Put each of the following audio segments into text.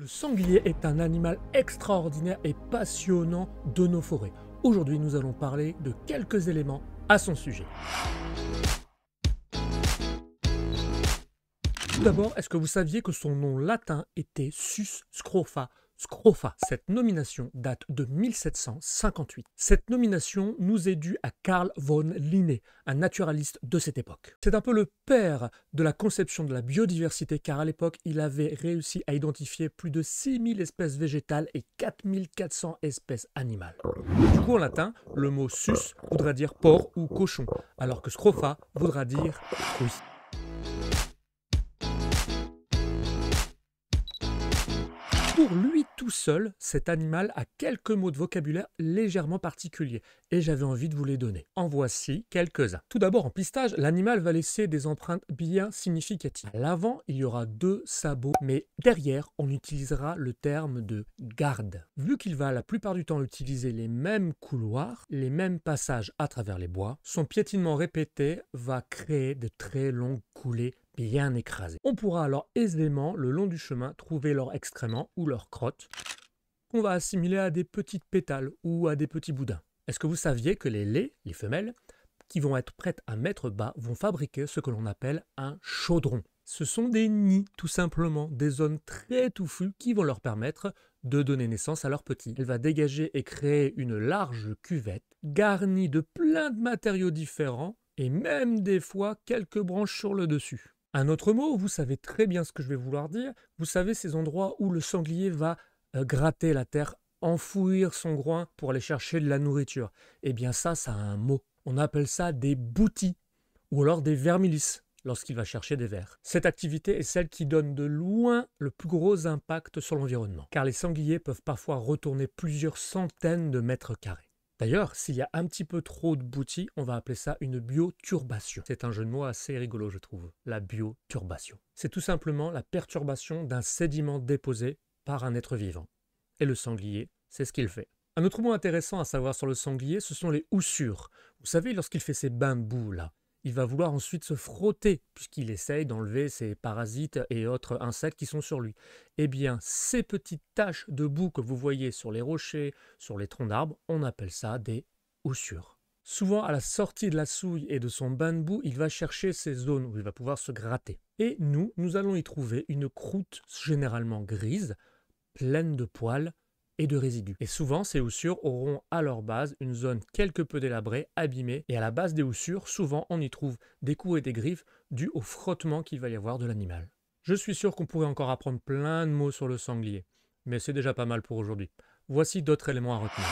Le sanglier est un animal extraordinaire et passionnant de nos forêts. Aujourd'hui, nous allons parler de quelques éléments à son sujet. Tout d'abord, est-ce que vous saviez que son nom latin était Sus scrofa, Scrofa. Cette nomination date de 1758. Cette nomination nous est due à Carl von Linné, un naturaliste de cette époque. C'est un peu le père de la conception de la biodiversité car à l'époque, il avait réussi à identifier plus de 6000 espèces végétales et 4400 espèces animales. Du coup, en latin, le mot sus voudra dire porc ou cochon, alors que scrofa voudra dire fruit ». tout seul, cet animal a quelques mots de vocabulaire légèrement particuliers, et j'avais envie de vous les donner. En voici quelques-uns. Tout d'abord, en pistage, l'animal va laisser des empreintes bien significatives. À l'avant, il y aura deux sabots, mais derrière, on utilisera le terme de garde. Vu qu'il va la plupart du temps utiliser les mêmes couloirs, les mêmes passages à travers les bois, son piétinement répété va créer de très longues coulées bien écrasé. On pourra alors aisément, le long du chemin, trouver leurs excréments ou leurs crottes, qu'on va assimiler à des petites pétales ou à des petits boudins. Est-ce que vous saviez que les laits, les femelles, qui vont être prêtes à mettre bas, vont fabriquer ce que l'on appelle un chaudron Ce sont des nids, tout simplement, des zones très touffues qui vont leur permettre de donner naissance à leurs petits. Elle va dégager et créer une large cuvette garnie de plein de matériaux différents et même des fois quelques branches sur le dessus. Un autre mot, vous savez très bien ce que je vais vouloir dire, vous savez ces endroits où le sanglier va euh, gratter la terre, enfouir son groin pour aller chercher de la nourriture. Eh bien ça, ça a un mot. On appelle ça des boutis, ou alors des vermilices lorsqu'il va chercher des vers. Cette activité est celle qui donne de loin le plus gros impact sur l'environnement, car les sangliers peuvent parfois retourner plusieurs centaines de mètres carrés. D'ailleurs, s'il y a un petit peu trop de boutis, on va appeler ça une bioturbation. C'est un jeu de mots assez rigolo, je trouve. La bioturbation. C'est tout simplement la perturbation d'un sédiment déposé par un être vivant. Et le sanglier, c'est ce qu'il fait. Un autre mot intéressant à savoir sur le sanglier, ce sont les houssures. Vous savez, lorsqu'il fait ses bains boue là, il va vouloir ensuite se frotter, puisqu'il essaye d'enlever ses parasites et autres insectes qui sont sur lui. Eh bien, ces petites taches de boue que vous voyez sur les rochers, sur les troncs d'arbres, on appelle ça des houssures. Souvent, à la sortie de la souille et de son bain de boue, il va chercher ces zones où il va pouvoir se gratter. Et nous, nous allons y trouver une croûte généralement grise, pleine de poils, et de résidus. Et souvent, ces houssures auront à leur base une zone quelque peu délabrée, abîmée, et à la base des houssures, souvent on y trouve des coups et des griffes dus au frottement qu'il va y avoir de l'animal. Je suis sûr qu'on pourrait encore apprendre plein de mots sur le sanglier, mais c'est déjà pas mal pour aujourd'hui. Voici d'autres éléments à retenir.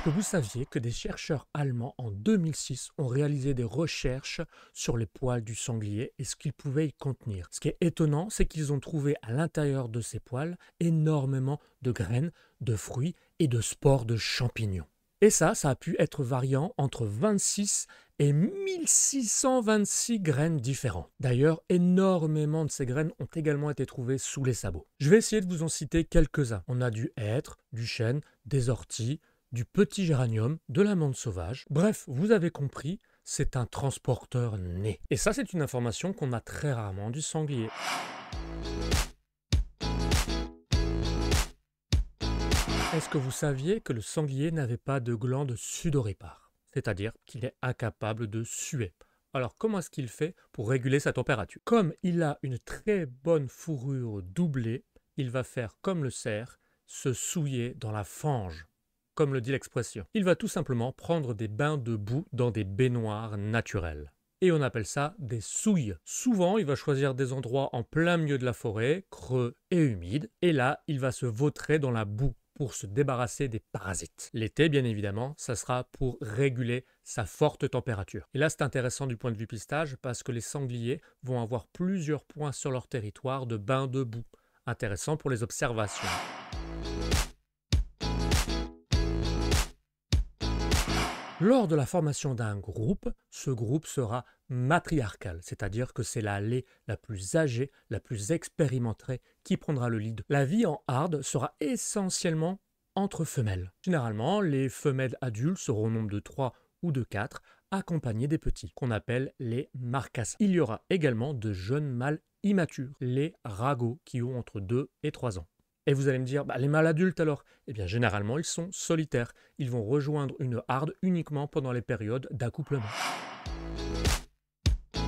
Est-ce que vous saviez que des chercheurs allemands en 2006 ont réalisé des recherches sur les poils du sanglier et ce qu'ils pouvaient y contenir Ce qui est étonnant, c'est qu'ils ont trouvé à l'intérieur de ces poils énormément de graines, de fruits et de spores de champignons. Et ça, ça a pu être variant entre 26 et 1626 graines différentes. D'ailleurs, énormément de ces graines ont également été trouvées sous les sabots. Je vais essayer de vous en citer quelques-uns. On a du hêtre, du chêne, des orties, du petit géranium, de l'amande sauvage. Bref, vous avez compris, c'est un transporteur né. Et ça, c'est une information qu'on a très rarement du sanglier. Est-ce que vous saviez que le sanglier n'avait pas de glande sudorépare C'est-à-dire qu'il est incapable de suer. Alors comment est-ce qu'il fait pour réguler sa température Comme il a une très bonne fourrure doublée, il va faire comme le cerf, se souiller dans la fange comme le dit l'expression. Il va tout simplement prendre des bains de boue dans des baignoires naturelles et on appelle ça des souilles. Souvent, il va choisir des endroits en plein milieu de la forêt, creux et humides, et là, il va se vautrer dans la boue pour se débarrasser des parasites. L'été, bien évidemment, ça sera pour réguler sa forte température. Et là, c'est intéressant du point de vue pistage parce que les sangliers vont avoir plusieurs points sur leur territoire de bains de boue. Intéressant pour les observations. Lors de la formation d'un groupe, ce groupe sera matriarcal, c'est-à-dire que c'est la lait la plus âgée, la plus expérimentée qui prendra le lead. La vie en hard sera essentiellement entre femelles. Généralement, les femelles adultes seront au nombre de 3 ou de 4, accompagnées des petits, qu'on appelle les marcassins. Il y aura également de jeunes mâles immatures, les ragots, qui ont entre 2 et 3 ans. Et vous allez me dire, bah, les mâles adultes alors Eh bien, généralement, ils sont solitaires. Ils vont rejoindre une harde uniquement pendant les périodes d'accouplement. Vous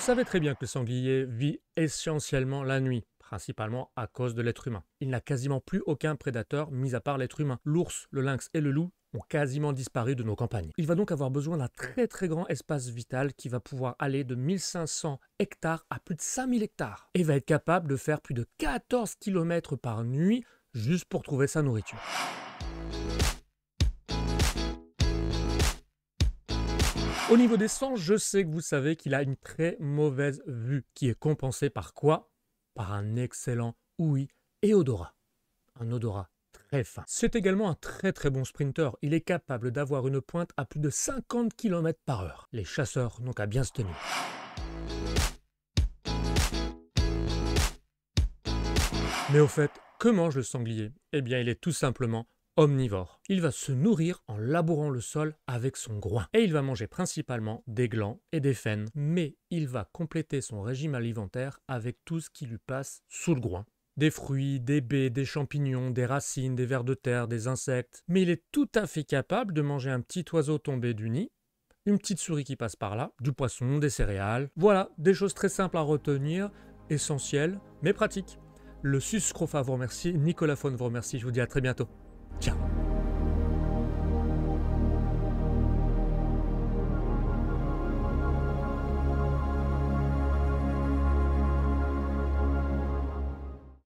savez très bien que le sanglier vit essentiellement la nuit principalement à cause de l'être humain. Il n'a quasiment plus aucun prédateur, mis à part l'être humain. L'ours, le lynx et le loup quasiment disparu de nos campagnes. Il va donc avoir besoin d'un très très grand espace vital qui va pouvoir aller de 1500 hectares à plus de 5000 hectares et va être capable de faire plus de 14 km par nuit juste pour trouver sa nourriture. Au niveau des sens je sais que vous savez qu'il a une très mauvaise vue, qui est compensée par quoi Par un excellent ouïe et odorat. Un odorat c'est également un très très bon sprinter. Il est capable d'avoir une pointe à plus de 50 km par heure. Les chasseurs n'ont qu'à bien se tenir. Mais au fait, que mange le sanglier Eh bien, il est tout simplement omnivore. Il va se nourrir en labourant le sol avec son groin. Et il va manger principalement des glands et des faines. Mais il va compléter son régime alimentaire avec tout ce qui lui passe sous le groin. Des fruits, des baies, des champignons, des racines, des vers de terre, des insectes. Mais il est tout à fait capable de manger un petit oiseau tombé du nid, une petite souris qui passe par là, du poisson, des céréales. Voilà, des choses très simples à retenir, essentielles, mais pratiques. Le Suscrofa vous remercie, Nicolas Faune vous remercie, je vous dis à très bientôt. Ciao